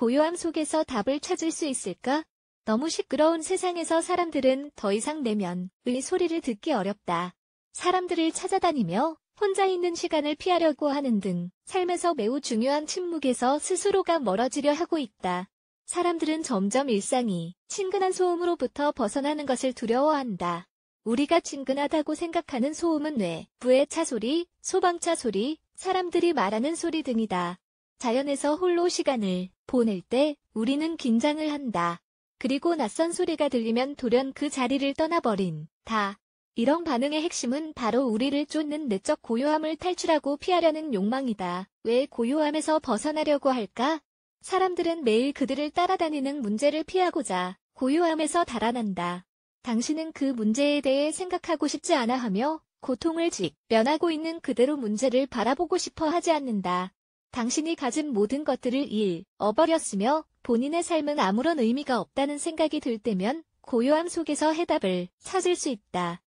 고요함 속에서 답을 찾을 수 있을까? 너무 시끄러운 세상에서 사람들은 더 이상 내면의 소리를 듣기 어렵다. 사람들을 찾아다니며 혼자 있는 시간을 피하려고 하는 등 삶에서 매우 중요한 침묵에서 스스로가 멀어지려 하고 있다. 사람들은 점점 일상이 친근한 소음으로부터 벗어나는 것을 두려워한다. 우리가 친근하다고 생각하는 소음은 뇌, 부의 차소리, 소방차 소리, 사람들이 말하는 소리 등이다. 자연에서 홀로 시간을 보낼 때 우리는 긴장을 한다. 그리고 낯선 소리가 들리면 돌연 그 자리를 떠나버린다. 이런 반응의 핵심은 바로 우리를 쫓는 내적 고요함을 탈출하고 피하려는 욕망이다. 왜 고요함에서 벗어나려고 할까? 사람들은 매일 그들을 따라다니는 문제를 피하고자 고요함에서 달아난다. 당신은 그 문제에 대해 생각하고 싶지 않아 하며 고통을 직면하고 있는 그대로 문제를 바라보고 싶어 하지 않는다. 당신이 가진 모든 것들을 잃어버렸으며 본인의 삶은 아무런 의미가 없다는 생각이 들 때면 고요함 속에서 해답을 찾을 수 있다.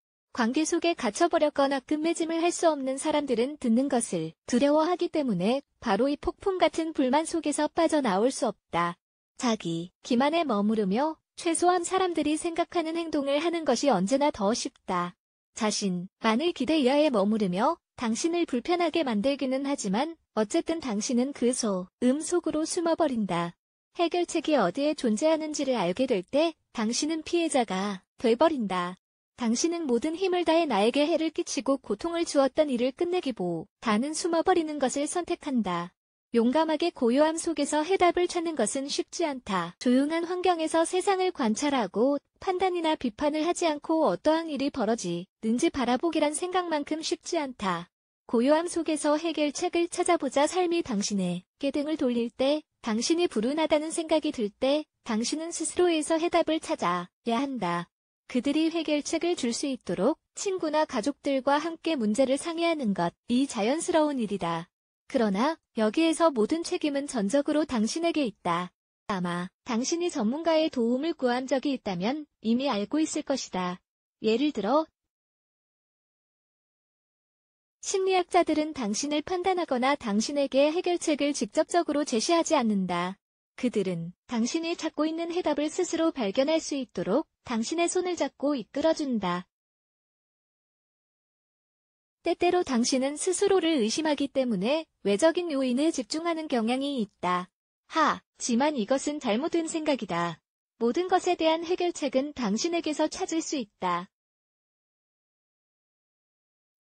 관계 속에 갇혀버렸거나 끝맺음을 할 수 없는 사람들은 듣는 것을 두려워하기 때문에 바로 이 폭풍 같은 불만 속에서 빠져나올 수 없다. 자기 기만에 머무르며 최소한 사람들이 생각하는 행동을 하는 것이 언제나 더 쉽다. 자신만을 기대 이하에 머무르며 당신을 불편하게 만들기는 하지만 어쨌든 당신은 그 소, 음 속으로 숨어버린다. 해결책이 어디에 존재하는지를 알게 될 때 당신은 피해자가 돼버린다. 당신은 모든 힘을 다해 나에게 해를 끼치고 고통을 주었던 일을 끝내기보, 다는 숨어버리는 것을 선택한다. 용감하게 고요함 속에서 해답을 찾는 것은 쉽지 않다. 조용한 환경에서 세상을 관찰하고 판단이나 비판을 하지 않고 어떠한 일이 벌어지는지 바라보기란 생각만큼 쉽지 않다. 고요함 속에서 해결책을 찾아보자 삶이 당신의깨 등을 돌릴 때, 당신이 불운하다는 생각이 들 때, 당신은 스스로에서 해답을 찾아야 한다. 그들이 해결책을 줄 수 있도록 친구나 가족들과 함께 문제를 상의하는 것, 이 자연스러운 일이다. 그러나 여기에서 모든 책임은 전적으로 당신에게 있다. 아마 당신이 전문가의 도움을 구한 적이 있다면 이미 알고 있을 것이다. 예를 들어 심리학자들은 당신을 판단하거나 당신에게 해결책을 직접적으로 제시하지 않는다. 그들은 당신이 찾고 있는 해답을 스스로 발견할 수 있도록 당신의 손을 잡고 이끌어준다. 때때로 당신은 스스로를 의심하기 때문에 외적인 요인에 집중하는 경향이 있다. 하, 지만 이것은 잘못된 생각이다. 모든 것에 대한 해결책은 당신에게서 찾을 수 있다.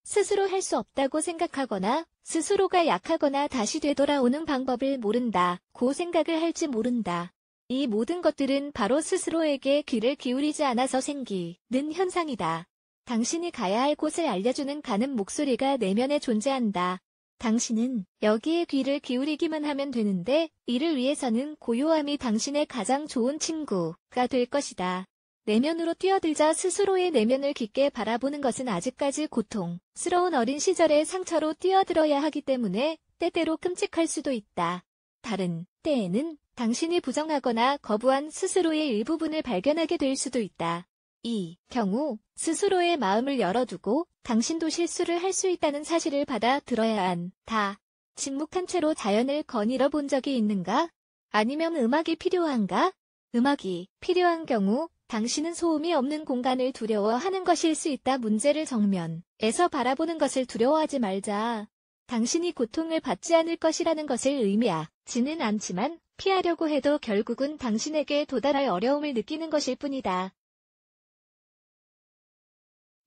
스스로 할 수 없다고 생각하거나 스스로가 약하거나 다시 되돌아오는 방법을 모른다. 고 생각을 할지 모른다. 이 모든 것들은 바로 스스로에게 귀를 기울이지 않아서 생기는 현상이다. 당신이 가야 할 곳을 알려주는 가는 목소리가 내면에 존재한다. 당신은 여기에 귀를 기울이기만 하면 되는데 이를 위해서는 고요함이 당신의 가장 좋은 친구가 될 것이다. 내면으로 뛰어들자 스스로의 내면을 깊게 바라보는 것은 아직까지 고통스러운 어린 시절의 상처로 뛰어들어야 하기 때문에 때때로 끔찍할 수도 있다. 다른 때에는 당신이 부정하거나 거부한 스스로의 일부분을 발견하게 될 수도 있다. 이 경우 스스로의 마음을 열어두고 당신도 실수를 할 수 있다는 사실을 받아들어야 한다. 침묵한 채로 자연을 거닐어 본 적이 있는가? 아니면 음악이 필요한가? 음악이 필요한 경우 당신은 소음이 없는 공간을 두려워하는 것일 수 있다. 문제를 정면에서 바라보는 것을 두려워하지 말자. 당신이 고통을 받지 않을 것이라는 것을 의미하지는 않지만 피하려고 해도 결국은 당신에게 도달할 어려움을 느끼는 것일 뿐이다.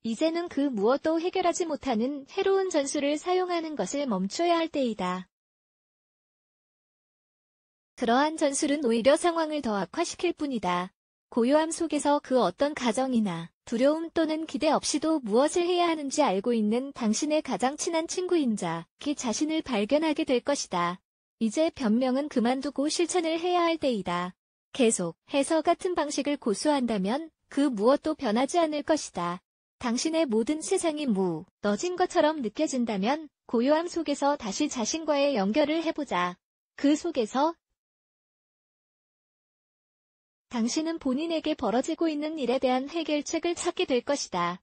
이제는 그 무엇도 해결하지 못하는 해로운 전술을 사용하는 것을 멈춰야 할 때이다. 그러한 전술은 오히려 상황을 더 악화시킬 뿐이다. 고요함 속에서 그 어떤 가정이나 두려움 또는 기대 없이도 무엇을 해야 하는지 알고 있는 당신의 가장 친한 친구인 자그 자신을 발견하게 될 것이다. 이제 변명은 그만두고 실천을 해야 할 때이다. 계속 해서 같은 방식을 고수한다면 그 무엇도 변하지 않을 것이다. 당신의 모든 세상이 무너진 것처럼 느껴진다면 고요함 속에서 다시 자신과의 연결을 해보자. 그 속에서 당신은 본인에게 벌어지고 있는 일에 대한 해결책을 찾게 될 것이다.